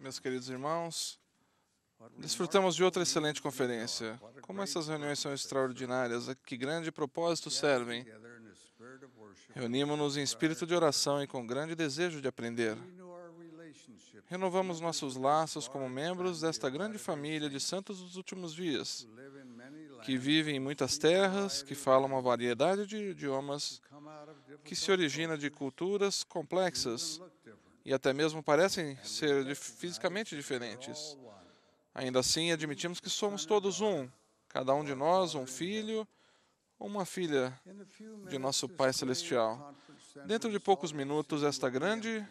Meus queridos irmãos, desfrutamos de outra excelente conferência. Como essas reuniões são extraordinárias, a que grande propósito servem. Reunimos-nos em espírito de oração e com grande desejo de aprender. Renovamos nossos laços como membros desta grande família de santos dos últimos dias, que vivem em muitas terras, que falam uma variedade de idiomas, que se origina de culturas complexas e até mesmo parecem ser fisicamente diferentes. Ainda assim, admitimos que somos todos um, cada um de nós, um filho, uma filha de nosso Pai Celestial. Dentro de poucos minutos, esta grande,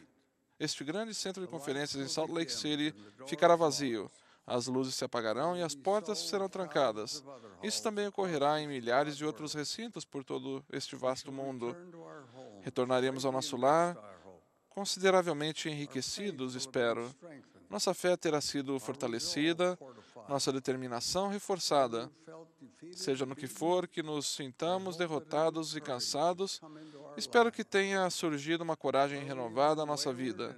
este grande centro de conferências em Salt Lake City ficará vazio. As luzes se apagarão e as portas serão trancadas. Isso também ocorrerá em milhares de outros recintos por todo este vasto mundo. Retornaremos ao nosso lar consideravelmente enriquecidos, espero. Nossa fé terá sido fortalecida, nossa determinação reforçada. Seja no que for que nos sintamos derrotados e cansados, espero que tenha surgido uma coragem renovada à nossa vida.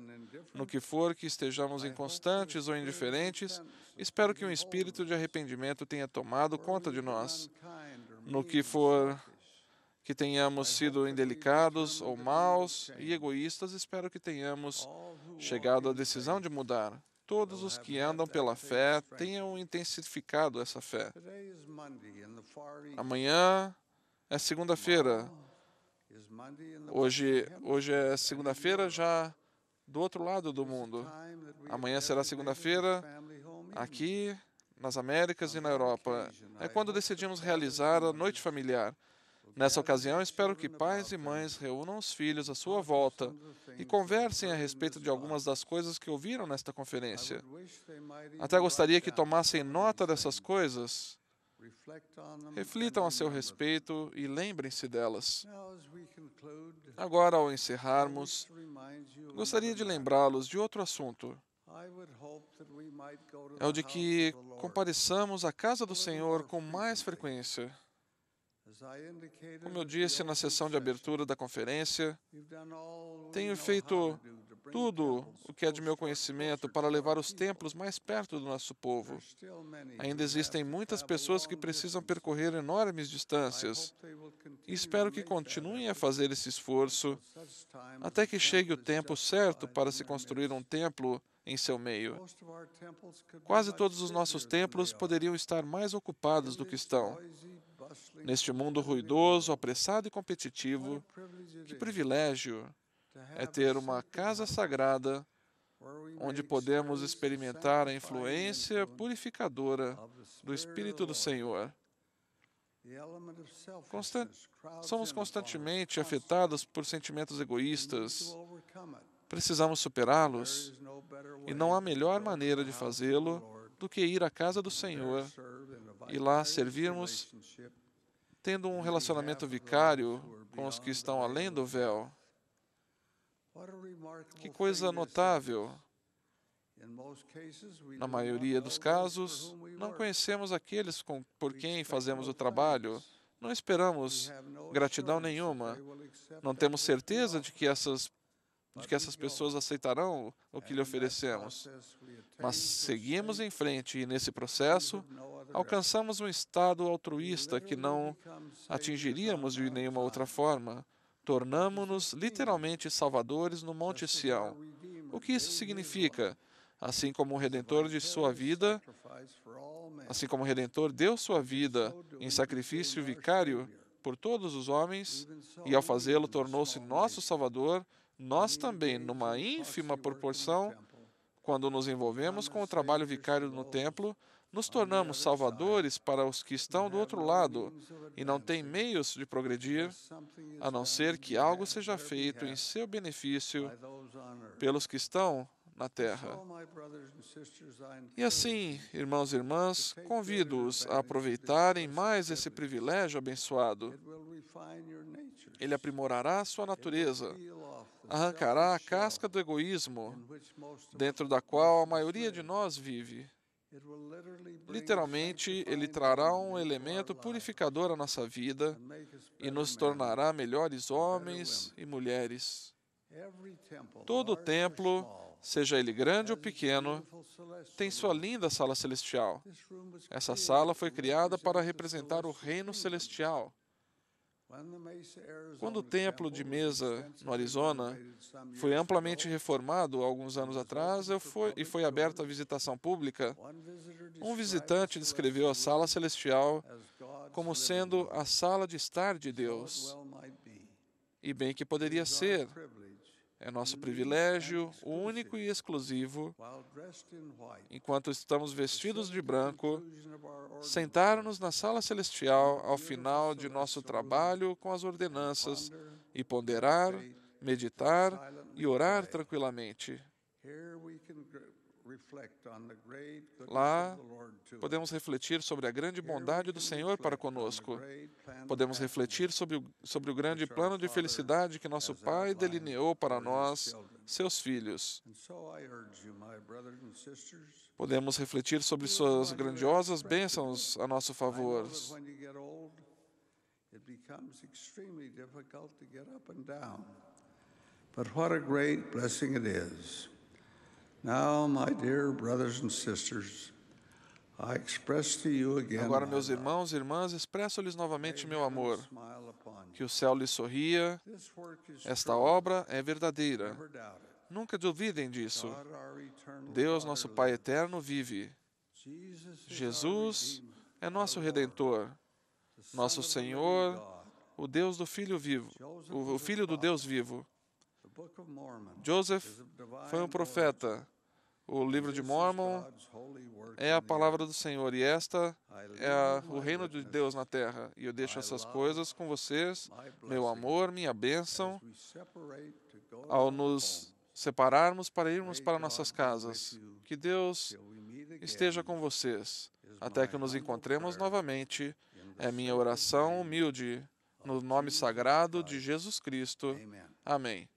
No que for que estejamos inconstantes ou indiferentes, espero que um espírito de arrependimento tenha tomado conta de nós. No que for que tenhamos sido indelicados ou maus e egoístas, espero que tenhamos chegado à decisão de mudar. Todos os é que andam é pela fé tenham intensificado essa fé. Amanhã é segunda-feira. Hoje, hoje é segunda-feira, já do outro lado do mundo. Amanhã será segunda-feira, aqui nas Américas e na Europa. É quando decidimos realizar a noite familiar. Nessa ocasião, espero que pais e mães reúnam os filhos à sua volta e conversem a respeito de algumas das coisas que ouviram nesta conferência. Até gostaria que tomassem nota dessas coisas, reflitam a seu respeito e lembrem-se delas. Agora, ao encerrarmos, gostaria de lembrá-los de outro assunto é o de que compareçamos à casa do Senhor com mais frequência. Como eu disse na sessão de abertura da conferência, tenho feito tudo o que é de meu conhecimento para levar os templos mais perto do nosso povo. Ainda existem muitas pessoas que precisam percorrer enormes distâncias e espero que continuem a fazer esse esforço até que chegue o tempo certo para se construir um templo em seu meio. Quase todos os nossos templos poderiam estar mais ocupados do que estão neste mundo ruidoso, apressado e competitivo, que privilégio é ter uma casa sagrada onde podemos experimentar a influência purificadora do Espírito do Senhor. Somos constantemente afetados por sentimentos egoístas. Precisamos superá-los, e não há melhor maneira de fazê-lo do que ir à casa do Senhor e lá servirmos, tendo um relacionamento vicário com os que estão além do véu. Que coisa notável! Na maioria dos casos, não conhecemos aqueles com, por quem fazemos o trabalho, não esperamos gratidão nenhuma, não temos certeza de que essas de que essas pessoas aceitarão o que lhe oferecemos. Mas seguimos em frente e, nesse processo, alcançamos um estado altruísta que não atingiríamos de nenhuma outra forma. Tornamo-nos literalmente salvadores no Monte Sião. O que isso significa? Assim como o Redentor de sua vida, assim como o Redentor deu sua vida em sacrifício vicário por todos os homens, e ao fazê-lo tornou-se nosso Salvador, nós também, numa ínfima proporção, quando nos envolvemos com o trabalho vicário no templo, nos tornamos salvadores para os que estão do outro lado e não têm meios de progredir, a não ser que algo seja feito em seu benefício pelos que estão na terra. E assim, irmãos e irmãs, convido-os a aproveitarem mais esse privilégio abençoado. Ele aprimorará sua natureza, arrancará então, a uh, casca do egoísmo dentro da qual a maioria de nós vive. Literalmente, ele trará um elemento purificador à nossa vida e nos tornará melhores homens e mulheres. Todo templo, seja ele grande ou pequeno, tem sua linda sala celestial. Essa sala foi criada para representar o reino celestial. É Quando o templo de Mesa, no Arizona, foi amplamente reformado alguns anos atrás e foi aberto à visitação pública, um visitante descreveu a sala celestial como sendo a sala de estar de Deus. E bem que poderia ser, é nosso privilégio único e exclusivo, enquanto estamos vestidos de branco, sentar-nos na sala celestial ao final de nosso trabalho com as ordenanças e ponderar, meditar e orar tranquilamente. Lá podemos refletir sobre a grande bondade do Senhor para conosco. Podemos refletir sobre o, sobre o grande plano de felicidade que nosso Pai delineou para nós, seus filhos. Podemos refletir sobre suas grandiosas bênçãos a nosso favor. But what a great blessing it is. Agora, meus irmãos e irmãs, expresso-lhes novamente meu amor. Que o céu lhes sorria. Esta obra é verdadeira. Nunca duvidem disso. Deus, nosso Pai eterno, vive. Jesus é nosso Redentor, nosso Senhor, o Deus do Filho vivo, o Filho do Deus vivo. Joseph foi um profeta. O livro de Mormon é a palavra do Senhor e esta é a, o reino de Deus na terra. E eu deixo essas coisas com vocês, meu amor, minha bênção, ao nos separarmos para irmos para nossas casas. Que Deus esteja com vocês até que nos encontremos novamente. É minha oração humilde no nome sagrado de Jesus Cristo. Amém.